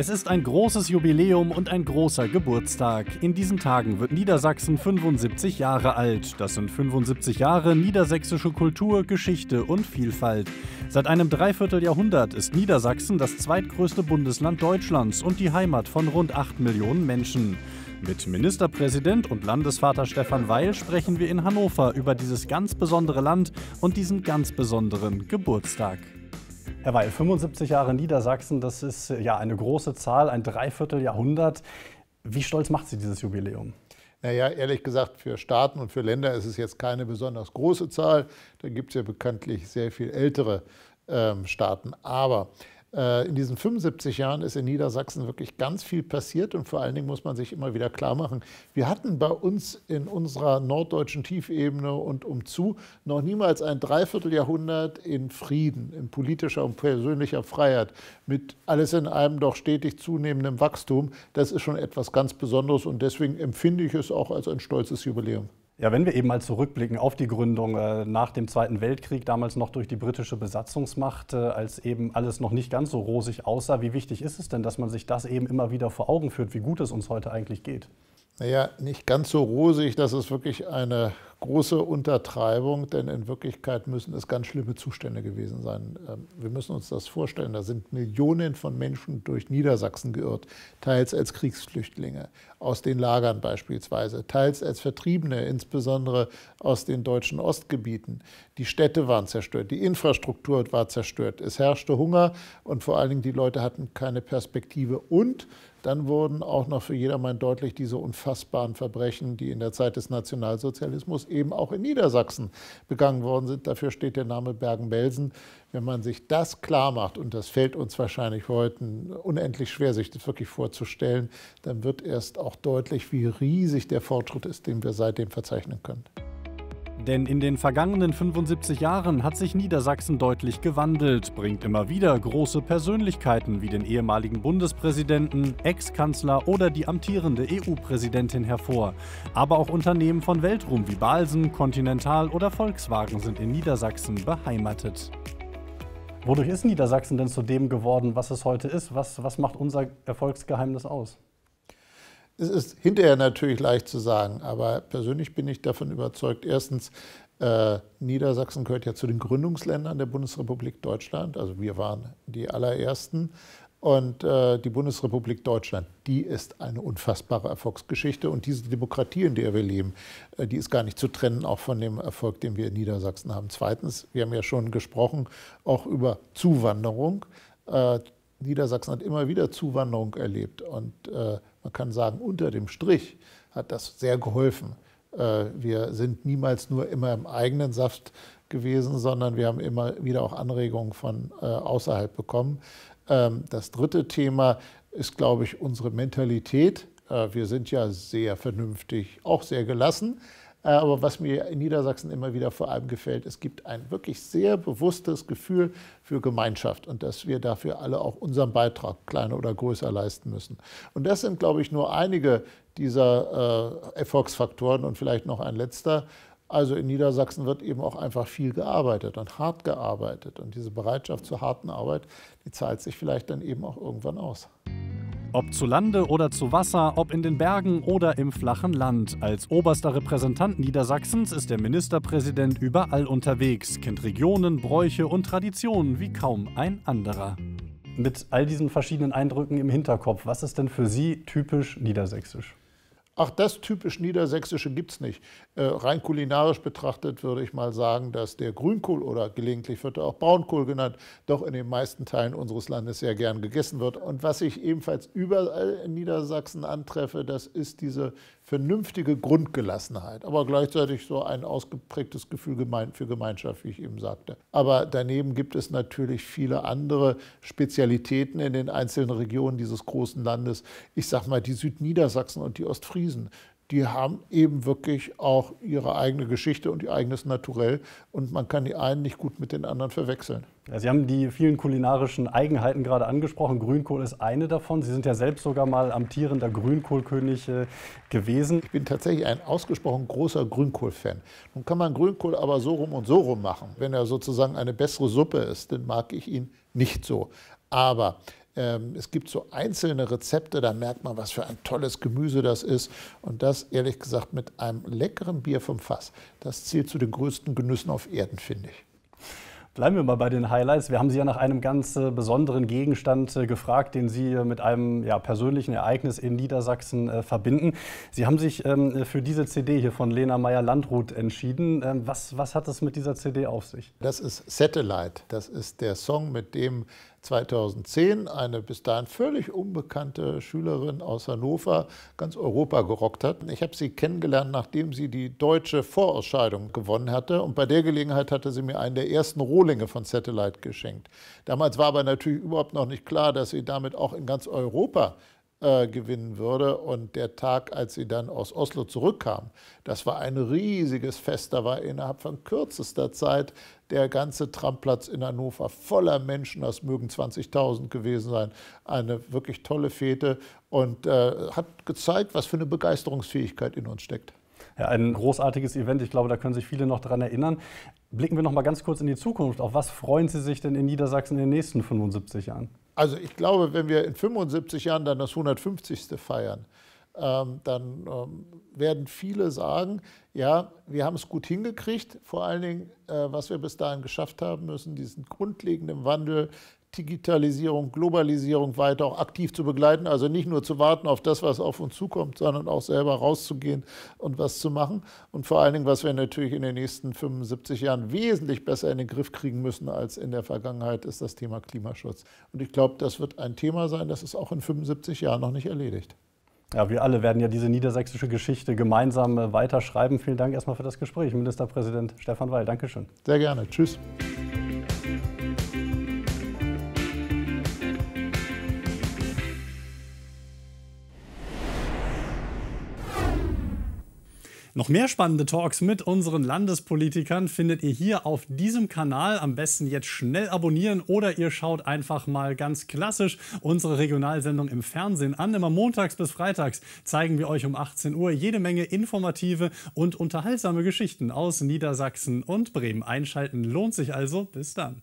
Es ist ein großes Jubiläum und ein großer Geburtstag. In diesen Tagen wird Niedersachsen 75 Jahre alt. Das sind 75 Jahre niedersächsische Kultur, Geschichte und Vielfalt. Seit einem Dreivierteljahrhundert ist Niedersachsen das zweitgrößte Bundesland Deutschlands und die Heimat von rund 8 Millionen Menschen. Mit Ministerpräsident und Landesvater Stefan Weil sprechen wir in Hannover über dieses ganz besondere Land und diesen ganz besonderen Geburtstag. Herr Weil, 75 Jahre Niedersachsen, das ist äh, ja eine große Zahl, ein Dreivierteljahrhundert. Wie stolz macht Sie dieses Jubiläum? Naja, ehrlich gesagt, für Staaten und für Länder ist es jetzt keine besonders große Zahl. Da gibt es ja bekanntlich sehr viel ältere ähm, Staaten. Aber äh, in diesen 75 Jahren ist in Niedersachsen wirklich ganz viel passiert und vor allen Dingen muss man sich immer wieder klar machen, wir hatten bei uns in unserer norddeutschen Tiefebene und umzu noch niemals ein Dreivierteljahrhundert in Frieden, in politischer und persönlicher Freiheit, mit alles in einem doch stetig zunehmendem Wachstum. Das ist schon etwas ganz Besonderes und deswegen empfinde ich es auch als ein stolzes Jubiläum. Ja, wenn wir eben mal zurückblicken auf die Gründung äh, nach dem Zweiten Weltkrieg, damals noch durch die britische Besatzungsmacht, äh, als eben alles noch nicht ganz so rosig aussah, wie wichtig ist es denn, dass man sich das eben immer wieder vor Augen führt, wie gut es uns heute eigentlich geht? Naja, nicht ganz so rosig, das ist wirklich eine große Untertreibung, denn in Wirklichkeit müssen es ganz schlimme Zustände gewesen sein. Ähm, wir müssen uns das vorstellen, da sind Millionen von Menschen durch Niedersachsen geirrt, teils als Kriegsflüchtlinge aus den Lagern beispielsweise, teils als Vertriebene, insbesondere aus den deutschen Ostgebieten. Die Städte waren zerstört, die Infrastruktur war zerstört, es herrschte Hunger und vor allen Dingen die Leute hatten keine Perspektive und dann wurden auch noch für jedermann deutlich diese unfassbaren Verbrechen, die in der Zeit des Nationalsozialismus eben auch in Niedersachsen begangen worden sind. Dafür steht der Name Bergen-Belsen. Wenn man sich das klar macht, und das fällt uns wahrscheinlich heute unendlich schwer, sich das wirklich vorzustellen, dann wird erst auch deutlich, wie riesig der Fortschritt ist, den wir seitdem verzeichnen können. Denn in den vergangenen 75 Jahren hat sich Niedersachsen deutlich gewandelt, bringt immer wieder große Persönlichkeiten wie den ehemaligen Bundespräsidenten, Ex-Kanzler oder die amtierende EU-Präsidentin hervor. Aber auch Unternehmen von Weltruhm wie Balsen, Continental oder Volkswagen sind in Niedersachsen beheimatet. Wodurch ist Niedersachsen denn zu dem geworden, was es heute ist? Was, was macht unser Erfolgsgeheimnis aus? Es ist hinterher natürlich leicht zu sagen, aber persönlich bin ich davon überzeugt, erstens, äh, Niedersachsen gehört ja zu den Gründungsländern der Bundesrepublik Deutschland. Also wir waren die allerersten. Und äh, die Bundesrepublik Deutschland, die ist eine unfassbare Erfolgsgeschichte. Und diese Demokratie, in der wir leben, äh, die ist gar nicht zu trennen, auch von dem Erfolg, den wir in Niedersachsen haben. Zweitens, wir haben ja schon gesprochen, auch über Zuwanderung. Äh, Niedersachsen hat immer wieder Zuwanderung erlebt. Und äh, man kann sagen, unter dem Strich hat das sehr geholfen. Äh, wir sind niemals nur immer im eigenen Saft gewesen, sondern wir haben immer wieder auch Anregungen von äh, außerhalb bekommen. Ähm, das dritte Thema ist, glaube ich, unsere Mentalität. Äh, wir sind ja sehr vernünftig, auch sehr gelassen. Äh, aber was mir in Niedersachsen immer wieder vor allem gefällt, es gibt ein wirklich sehr bewusstes Gefühl für Gemeinschaft und dass wir dafür alle auch unseren Beitrag, kleiner oder größer, leisten müssen. Und das sind, glaube ich, nur einige dieser äh, Erfolgsfaktoren und vielleicht noch ein letzter. Also in Niedersachsen wird eben auch einfach viel gearbeitet und hart gearbeitet. Und diese Bereitschaft zur harten Arbeit, die zahlt sich vielleicht dann eben auch irgendwann aus. Ob zu Lande oder zu Wasser, ob in den Bergen oder im flachen Land. Als oberster Repräsentant Niedersachsens ist der Ministerpräsident überall unterwegs, kennt Regionen, Bräuche und Traditionen wie kaum ein anderer. Mit all diesen verschiedenen Eindrücken im Hinterkopf, was ist denn für Sie typisch niedersächsisch? Ach, das typisch Niedersächsische gibt es nicht. Äh, rein kulinarisch betrachtet würde ich mal sagen, dass der Grünkohl oder gelegentlich wird er auch Braunkohl genannt, doch in den meisten Teilen unseres Landes sehr gern gegessen wird. Und was ich ebenfalls überall in Niedersachsen antreffe, das ist diese vernünftige Grundgelassenheit, aber gleichzeitig so ein ausgeprägtes Gefühl für Gemeinschaft, wie ich eben sagte. Aber daneben gibt es natürlich viele andere Spezialitäten in den einzelnen Regionen dieses großen Landes. Ich sage mal, die Südniedersachsen und die Ostfriesen bewiesen. Die haben eben wirklich auch ihre eigene Geschichte und ihr eigenes Naturell. Und man kann die einen nicht gut mit den anderen verwechseln. Sie haben die vielen kulinarischen Eigenheiten gerade angesprochen. Grünkohl ist eine davon. Sie sind ja selbst sogar mal amtierender Grünkohlkönig äh, gewesen. Ich bin tatsächlich ein ausgesprochen großer Grünkohl-Fan. Nun kann man Grünkohl aber so rum und so rum machen. Wenn er sozusagen eine bessere Suppe ist, dann mag ich ihn nicht so. Aber ähm, es gibt so einzelne Rezepte, da merkt man, was für ein tolles Gemüse das ist. Und das, ehrlich gesagt, mit einem leckeren Bier vom Fass. Das zählt zu den größten Genüssen auf Erden, finde ich. Bleiben wir mal bei den Highlights. Wir haben Sie ja nach einem ganz äh, besonderen Gegenstand äh, gefragt, den Sie äh, mit einem ja, persönlichen Ereignis in Niedersachsen äh, verbinden. Sie haben sich ähm, für diese CD hier von Lena meyer landruth entschieden. Ähm, was, was hat es mit dieser CD auf sich? Das ist Satellite. Das ist der Song, mit dem 2010 eine bis dahin völlig unbekannte Schülerin aus Hannover ganz Europa gerockt hat. Ich habe sie kennengelernt, nachdem sie die deutsche Vorausscheidung gewonnen hatte. Und bei der Gelegenheit hatte sie mir einen der ersten Rohlinge von Satellite geschenkt. Damals war aber natürlich überhaupt noch nicht klar, dass sie damit auch in ganz Europa äh, gewinnen würde. Und der Tag, als sie dann aus Oslo zurückkam, das war ein riesiges Fest. Da war innerhalb von kürzester Zeit der ganze Trampplatz in Hannover voller Menschen. Das mögen 20.000 gewesen sein. Eine wirklich tolle Fete und äh, hat gezeigt, was für eine Begeisterungsfähigkeit in uns steckt. Ja, ein großartiges Event. Ich glaube, da können sich viele noch daran erinnern. Blicken wir noch mal ganz kurz in die Zukunft. Auf was freuen Sie sich denn in Niedersachsen in den nächsten 75 Jahren? Also ich glaube, wenn wir in 75 Jahren dann das 150. feiern, ähm, dann ähm, werden viele sagen, ja, wir haben es gut hingekriegt. Vor allen Dingen, äh, was wir bis dahin geschafft haben müssen, diesen grundlegenden Wandel Digitalisierung, Globalisierung weiter auch aktiv zu begleiten. Also nicht nur zu warten auf das, was auf uns zukommt, sondern auch selber rauszugehen und was zu machen. Und vor allen Dingen, was wir natürlich in den nächsten 75 Jahren wesentlich besser in den Griff kriegen müssen als in der Vergangenheit, ist das Thema Klimaschutz. Und ich glaube, das wird ein Thema sein, das ist auch in 75 Jahren noch nicht erledigt. Ja, wir alle werden ja diese niedersächsische Geschichte gemeinsam äh, weiterschreiben. Vielen Dank erstmal für das Gespräch, Ministerpräsident Stefan Weil. Dankeschön. Sehr gerne. Tschüss. Noch mehr spannende Talks mit unseren Landespolitikern findet ihr hier auf diesem Kanal. Am besten jetzt schnell abonnieren oder ihr schaut einfach mal ganz klassisch unsere Regionalsendung im Fernsehen an. Immer montags bis freitags zeigen wir euch um 18 Uhr jede Menge informative und unterhaltsame Geschichten aus Niedersachsen und Bremen. Einschalten lohnt sich also. Bis dann.